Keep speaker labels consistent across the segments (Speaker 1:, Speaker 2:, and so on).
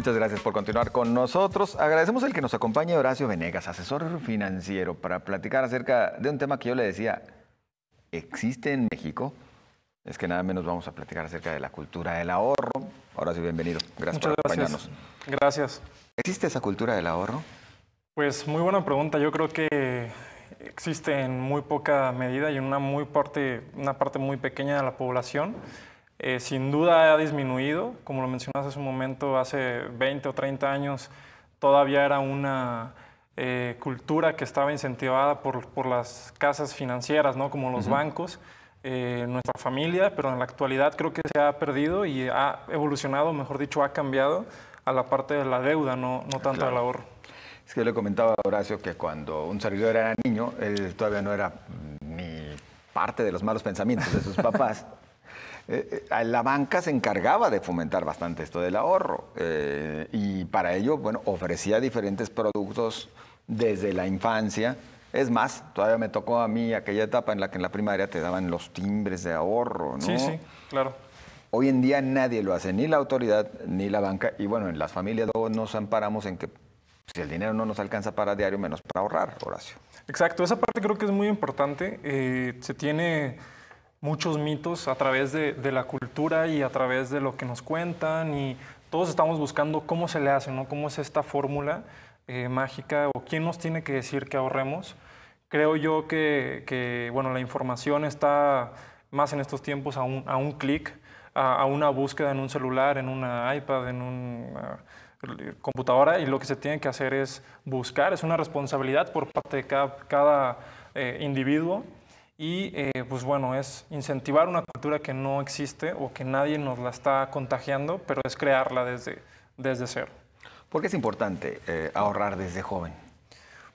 Speaker 1: Muchas gracias por continuar con nosotros. Agradecemos el que nos acompañe Horacio Venegas, asesor financiero, para platicar acerca de un tema que yo le decía, ¿existe en México? Es que nada menos vamos a platicar acerca de la cultura del ahorro. Horacio, bienvenido. Gracias por acompañarnos. Gracias. gracias. ¿Existe esa cultura del ahorro?
Speaker 2: Pues muy buena pregunta. Yo creo que existe en muy poca medida y en una, muy parte, una parte muy pequeña de la población. Eh, sin duda ha disminuido. Como lo mencionaste hace un momento, hace 20 o 30 años todavía era una eh, cultura que estaba incentivada por, por, las casas financieras, ¿no? como los bancos, eh, nuestra familia, pero en la actualidad creo que se ha perdido y ha evolucionado, mejor dicho, ha cambiado a la parte de la deuda, no, no tanto claro. al ahorro.
Speaker 1: Es que le comentaba a Horacio que cuando un servidor era niño, él todavía no era mm, ni parte de los malos pensamientos de sus papás. Eh, eh, la banca se encargaba de fomentar bastante esto del ahorro eh, y para ello, bueno, ofrecía diferentes productos desde la infancia. Es más, todavía me tocó a mí aquella etapa en la que en la primaria te daban los timbres de ahorro, ¿no? Sí, sí, claro. Hoy en día nadie lo hace, ni la autoridad ni la banca. Y bueno, en las familias luego nos amparamos en que si pues, el dinero no nos alcanza para diario, menos para ahorrar, Horacio.
Speaker 2: Exacto, esa parte creo que es muy importante. se tiene muchos mitos a través de, la cultura y a través de lo que nos cuentan y todos estamos buscando cómo se le hace, ¿no? ¿Cómo es esta fórmula eh, mágica o quién nos tiene que decir que ahorremos? Creo yo que, bueno, la información está más en estos tiempos a un, clic, a, una búsqueda en un celular, en una iPad, en una eh, computadora y lo que se tiene que hacer es buscar, es una responsabilidad por parte de cada, eh, individuo y eh, pues bueno, es incentivar una cultura que no existe o que nadie nos la está contagiando, pero es crearla desde, desde cero.
Speaker 1: ¿Por qué es importante eh, ahorrar desde joven?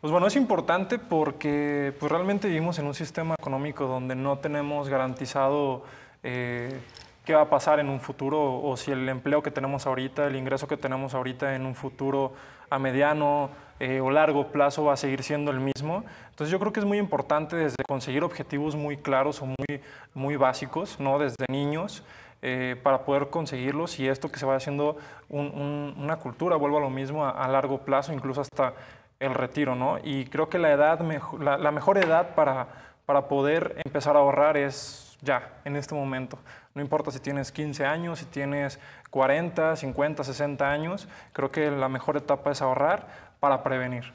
Speaker 2: Pues bueno, es importante porque pues realmente vivimos en un sistema económico donde no tenemos garantizado eh, qué va a pasar en un futuro o si el empleo que tenemos ahorita, el ingreso que tenemos ahorita en un futuro a mediano, eh, o largo plazo va a seguir siendo el mismo. Entonces yo creo que es muy importante desde conseguir objetivos muy claros o muy, muy básicos, ¿no? desde niños, eh, para poder conseguirlos y esto que se va haciendo una cultura, vuelvo a lo mismo, a, largo plazo, incluso hasta el retiro. Y creo que la, edad, mejor edad para, para poder empezar a ahorrar es ya, en este momento. No importa si tienes 15 años, si tienes 40, 50, 60 años, creo que la mejor etapa es ahorrar para prevenir.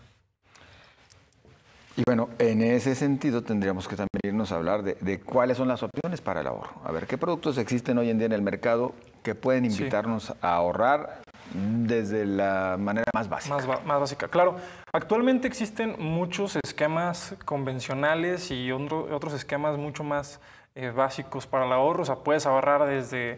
Speaker 1: Y bueno, en ese sentido tendríamos que también irnos a hablar de, cuáles son las opciones para el ahorro. A ver, ¿qué productos existen hoy en día en el mercado que pueden invitarnos
Speaker 2: a ahorrar desde la manera más básica? Más, básica, claro. Actualmente existen muchos esquemas convencionales y otros esquemas mucho más eh, básicos para el ahorro. O sea, puedes ahorrar desde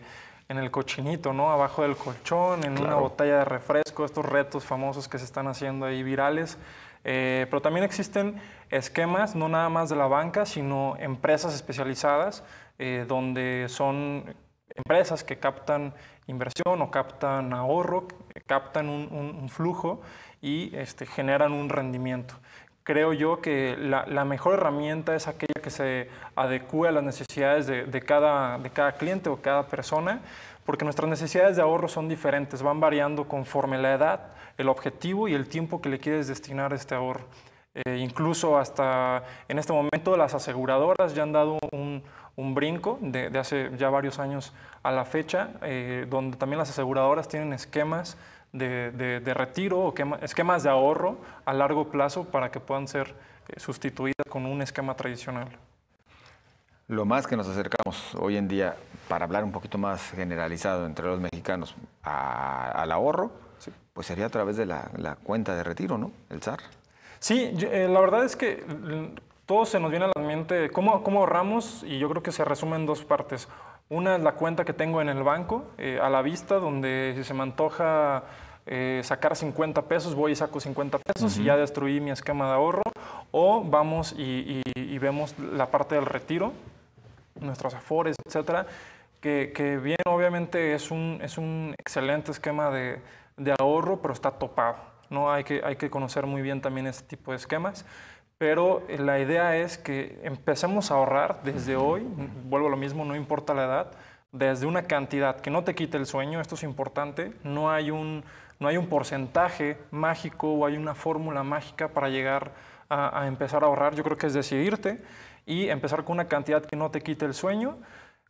Speaker 2: en el cochinito, ¿no? Abajo del colchón, en una botella de refresco, estos retos famosos que se están haciendo ahí virales. Eh, pero también existen esquemas, no nada más de la banca, sino empresas especializadas, eh, donde son empresas que captan inversión o captan ahorro, captan un, flujo y este, generan un rendimiento creo yo que la, mejor herramienta es aquella que se adecue a las necesidades de, de, cada, de cada cliente o cada persona, porque nuestras necesidades de ahorro son diferentes, van variando conforme la edad, el objetivo y el tiempo que le quieres destinar a este ahorro. Eh, incluso hasta en este momento las aseguradoras ya han dado un, brinco de, hace ya varios años a la fecha, eh, donde también las aseguradoras tienen esquemas de, retiro o esquemas de ahorro a largo plazo para que puedan ser eh, sustituidas con un esquema tradicional.
Speaker 1: Lo más que nos acercamos hoy en día, para hablar un poquito más generalizado entre los mexicanos, al ahorro, pues sería a través de la, cuenta de retiro, ¿no? El SAR.
Speaker 2: Sí, eh, la verdad es que mm, todo se nos viene a la mente cómo, cómo ahorramos y yo creo que se resume en dos partes. Una es la cuenta que tengo en el banco, eh, a la vista, donde si se me antoja eh, sacar 50 pesos, voy y saco 50 pesos y ya destruí mi esquema de ahorro. O vamos y, vemos la parte del retiro, nuestros afores, etcétera, que, bien obviamente es un, es un excelente esquema de, ahorro, pero está topado. ¿no? Hay, que, hay que conocer muy bien también este tipo de esquemas pero eh, la idea es que empecemos a ahorrar desde hoy, vuelvo a lo mismo, no importa la edad, desde una cantidad que no te quite el sueño, esto es importante, no hay un, no hay un porcentaje mágico o hay una fórmula mágica para llegar a empezar a ahorrar, yo creo que es decidirte y empezar con una cantidad que no te quite el sueño,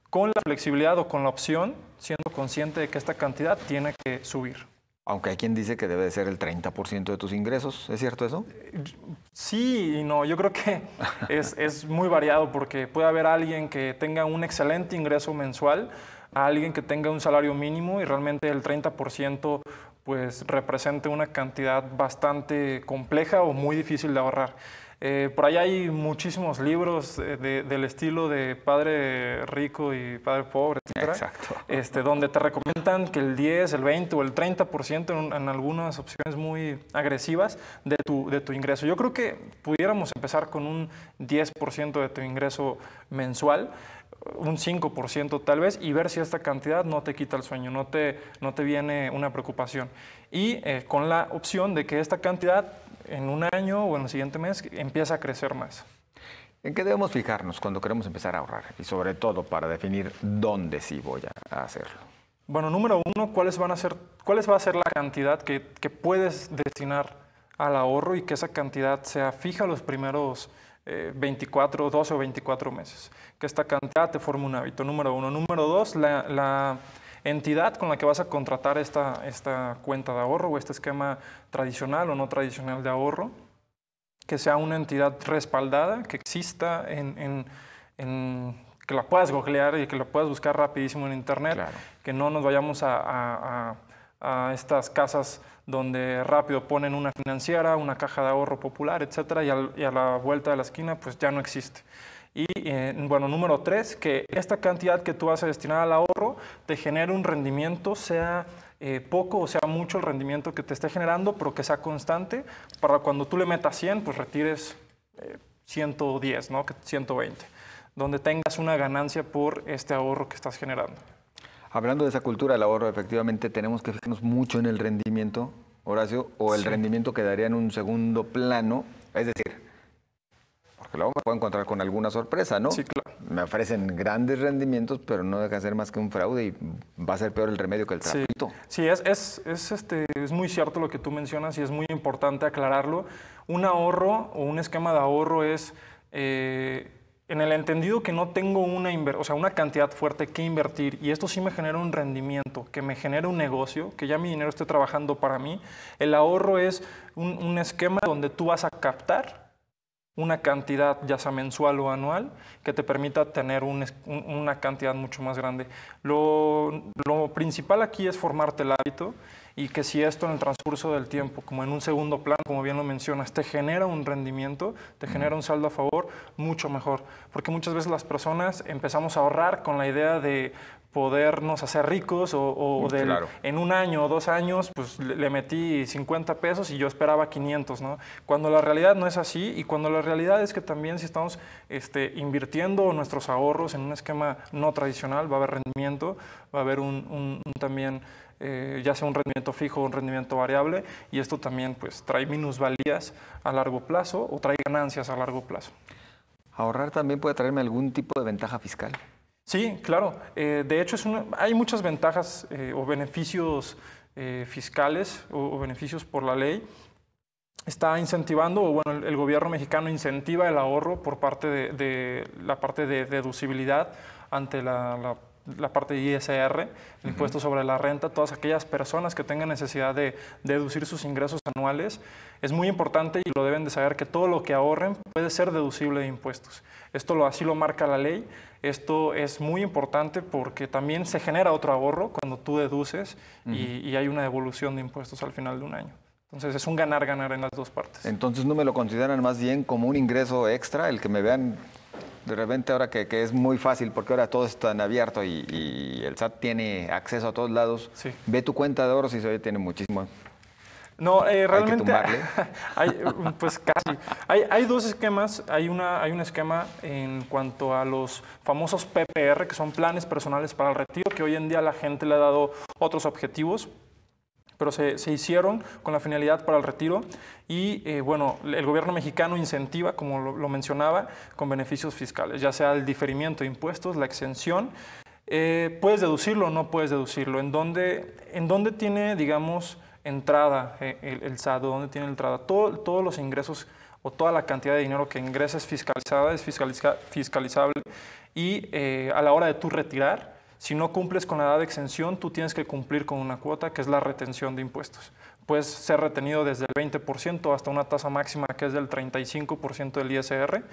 Speaker 2: con la flexibilidad o con la opción, siendo consciente de que esta cantidad tiene que subir. Aunque hay quien dice que debe ser el 30% de tus ingresos, ¿es cierto eso? Sí y no, yo creo que es, es, muy variado porque puede haber alguien que tenga un excelente ingreso mensual, a alguien que tenga un salario mínimo y realmente el 30% pues represente una cantidad bastante compleja o muy difícil de ahorrar. Eh, por ahí hay muchísimos libros eh, del estilo de Padre Rico y Padre Pobre, Este, donde te recomiendan que el 10, el 20 o el 30% en, en, algunas opciones muy agresivas de tu, de tu ingreso. Yo creo que pudiéramos empezar con un 10% de tu ingreso mensual un 5% tal vez y ver si esta cantidad no te quita el sueño, no te, viene una preocupación. Y eh, con la opción de que esta cantidad en un año o en el siguiente mes empieza a crecer más. ¿En qué debemos fijarnos cuando queremos empezar a ahorrar?
Speaker 1: Y sobre todo para definir dónde sí voy a hacerlo.
Speaker 2: Bueno, número uno, ¿cuáles, van a ser, cuáles va a ser la cantidad que, que puedes destinar al ahorro y que esa cantidad sea fija los primeros 24, eh, 12 o 24 meses. Que esta cantidad te forme un hábito, número uno. Número dos, la, entidad con la que vas a contratar esta, esta cuenta de ahorro o este esquema tradicional o no tradicional de ahorro, que sea una entidad respaldada, que exista en, que la puedas googlear y que la puedas buscar rapidísimo en internet, que no nos vayamos a a estas casas donde rápido ponen una financiera, una caja de ahorro popular, etcétera, y, a la vuelta de la esquina pues ya no existe. Y eh, bueno, número tres, que esta cantidad que tú vas a destinar al ahorro te genere un rendimiento, sea eh, poco o sea mucho el rendimiento que te esté generando, pero que sea constante, para cuando tú le metas 100, pues retires 110, eh, ¿no? 120, donde tengas una ganancia por este ahorro que estás generando.
Speaker 1: Hablando de esa cultura del ahorro, efectivamente tenemos que fijarnos mucho en el rendimiento, Horacio, o el rendimiento quedaría en un segundo plano. Es decir, porque luego me puedo encontrar con alguna sorpresa, ¿no? Sí, claro. Me ofrecen grandes rendimientos, pero no deja de ser más que un fraude y va a ser peor el remedio que el
Speaker 2: trapito. Sí, es, este, es muy cierto lo que tú mencionas y es muy importante aclararlo. Un ahorro o un esquema de ahorro es... Eh, en el entendido que no tengo una, o sea, una cantidad fuerte que invertir y esto sí me genera un rendimiento, que me genera un negocio, que ya mi dinero esté trabajando para mí, el ahorro es un, esquema donde tú vas a captar una cantidad, ya sea mensual o anual, que te permita tener una cantidad mucho más grande. Lo, lo principal aquí es formarte el hábito y que si esto en el transcurso del tiempo, como en un segundo plano, como bien lo mencionas, te genera un rendimiento, te genera un saldo a favor, mucho mejor. Porque muchas veces las personas empezamos a ahorrar con la idea de podernos hacer ricos o, o mm, en un año o dos años, pues le metí 50 pesos y yo esperaba 500, ¿no? Cuando la realidad no es así y cuando la realidad es que también si estamos este, invirtiendo nuestros ahorros en un esquema no tradicional, va a haber rendimiento, va a haber un también eh, ya sea un rendimiento fijo o un rendimiento variable, y esto también pues trae minusvalías a largo plazo o trae ganancias a largo plazo. ¿Ahorrar también puede traerme algún tipo de ventaja fiscal? Sí, claro. Eh, de hecho, es hay muchas ventajas eh, o beneficios fiscales o, beneficios por la ley está incentivando, o bueno, el, gobierno mexicano incentiva el ahorro por parte de, la parte de deducibilidad ante la, la la parte de ISR, el impuesto sobre la renta, todas aquellas personas que tengan necesidad de deducir sus ingresos anuales, es muy importante y lo deben de saber que todo lo que ahorren puede ser deducible de impuestos. Esto lo, así lo marca la ley. Esto es muy importante porque también se genera otro ahorro cuando tú deduces y, y hay una devolución de impuestos al final de un año. Entonces es un ganar-ganar en las dos partes. Entonces no me
Speaker 1: lo consideran más bien como un ingreso extra, el que me vean de repente ahora que, es muy fácil, porque ahora todo está abierto y, el SAT tiene acceso a todos lados, ve tu cuenta de oro si se tiene muchísimo.
Speaker 2: No, eh, realmente. Hay, mm, pues casi. Hay, hay, dos esquemas. Hay, una, hay un esquema en cuanto a los famosos PPR, que son planes personales para el retiro, que hoy en día la gente le ha dado otros objetivos pero se, hicieron con la finalidad para el retiro y eh, bueno, el gobierno mexicano incentiva, como lo, mencionaba, con beneficios fiscales, ya sea el diferimiento de impuestos, la exención. Eh, ¿Puedes deducirlo o no puedes deducirlo? ¿En dónde, en tiene, digamos, entrada eh, el, el SAT? ¿Dónde tiene entrada? todos los ingresos o toda la cantidad de dinero que ingresa es fiscalizada, es fiscalizable y a la hora de tú retirar, si no cumples con la edad de exención, tú tienes que cumplir con una cuota que es la retención de impuestos. Puedes ser retenido desde el 20% hasta una tasa máxima que es del 35% del ISR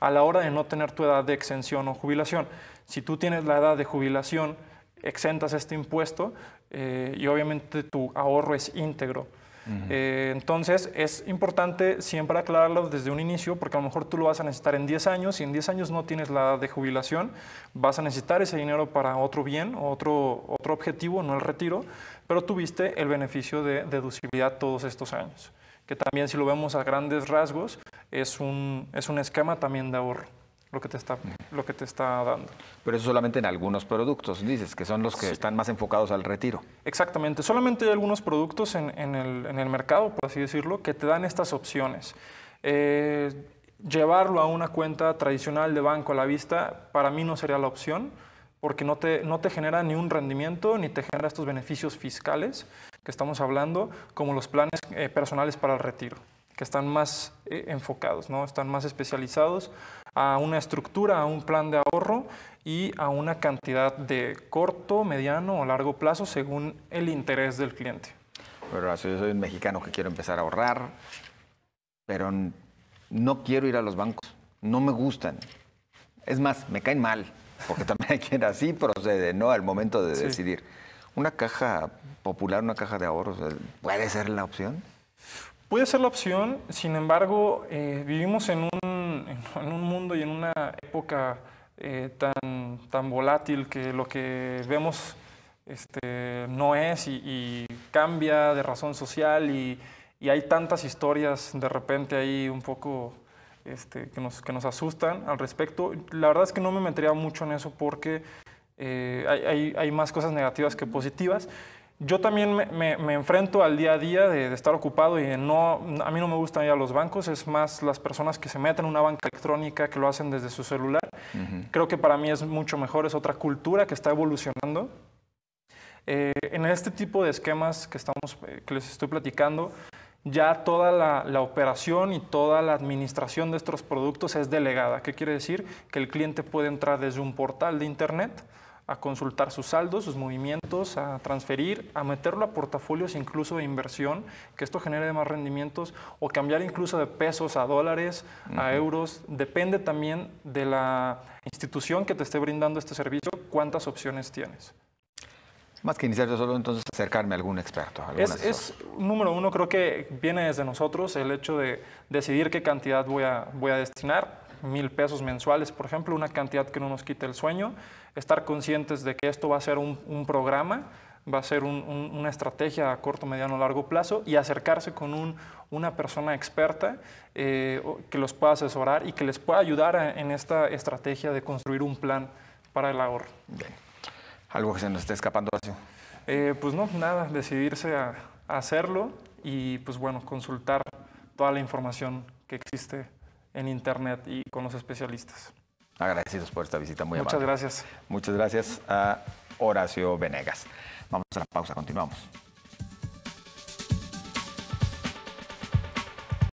Speaker 2: a la hora de no tener tu edad de exención o jubilación. Si tú tienes la edad de jubilación, exentas este impuesto eh, y obviamente tu ahorro es íntegro. Eh, entonces, es importante siempre aclararlo desde un inicio, porque a lo mejor tú lo vas a necesitar en 10 años, y en 10 años no tienes la edad de jubilación, vas a necesitar ese dinero para otro bien, otro, otro objetivo, no el retiro, pero tuviste el beneficio de deducibilidad todos estos años, que también si lo vemos a grandes rasgos, es es un esquema también de ahorro lo que te está, lo que te está dando.
Speaker 1: Pero eso solamente en algunos productos, dices, que son los que están más enfocados al retiro.
Speaker 2: Exactamente, solamente hay algunos productos en, el, mercado, por así decirlo, que te dan estas opciones. Eh, llevarlo a una cuenta tradicional de banco a la vista para mí no sería la opción porque no te, no te genera ni un rendimiento ni te genera estos beneficios fiscales que estamos hablando, como los planes eh, personales para el retiro que están más eh, enfocados, ¿no? están más especializados a una estructura, a un plan de ahorro y a una cantidad de corto, mediano o largo plazo según el interés del cliente.
Speaker 1: Pero soy un mexicano que quiero empezar a ahorrar, pero no quiero ir a los bancos, no me gustan. Es más, me caen mal, porque también hay quien así procede, ¿no? Al momento de decidir. ¿Una caja popular, una caja de ahorros, eh, puede ser la opción?
Speaker 2: Puede ser la opción, sin embargo, eh, vivimos en un, mundo y en una época eh, tan, volátil que lo que vemos este, no es y, cambia de razón social y, hay tantas historias de repente ahí un poco este, que, nos, asustan al respecto. La verdad es que no me metería mucho en eso porque eh, hay más cosas negativas que positivas yo también me, enfrento al día a día de, estar ocupado y no, a mí no me gustan ya los bancos, es más las personas que se meten en una banca electrónica, que lo hacen desde su celular. Creo que para mí es mucho mejor, es otra cultura que está evolucionando. Eh, en este tipo de esquemas que, estamos, eh, que les estoy platicando, ya toda la, operación y toda la administración de estos productos es delegada. ¿Qué quiere decir? Que el cliente puede entrar desde un portal de Internet a consultar sus saldos, sus movimientos, a transferir, a meterlo a portafolios incluso de inversión, que esto genere más rendimientos, o cambiar incluso de pesos a dólares, a euros. Depende también de la institución que te esté brindando este servicio, cuántas opciones tienes.
Speaker 1: Más que iniciar yo solo, entonces acercarme a algún experto. es,
Speaker 2: número uno, creo que viene desde nosotros el hecho de decidir qué cantidad voy a, voy a destinar, mil pesos mensuales, por ejemplo, una cantidad que no nos quite el sueño estar conscientes de que esto va a ser un, programa, va a ser una estrategia a corto, mediano, largo plazo y acercarse con una persona experta eh, que los pueda asesorar y que les pueda ayudar en esta estrategia de construir un plan para el ahorro.
Speaker 1: ¿Algo que se nos esté escapando, así
Speaker 2: eh, pues no, nada, decidirse a, a hacerlo y pues bueno, consultar toda la información que existe en Internet y con los especialistas.
Speaker 1: Agradecidos por esta visita, muy amable. Muchas gracias. Muchas gracias a Horacio Venegas. Vamos a la pausa, continuamos.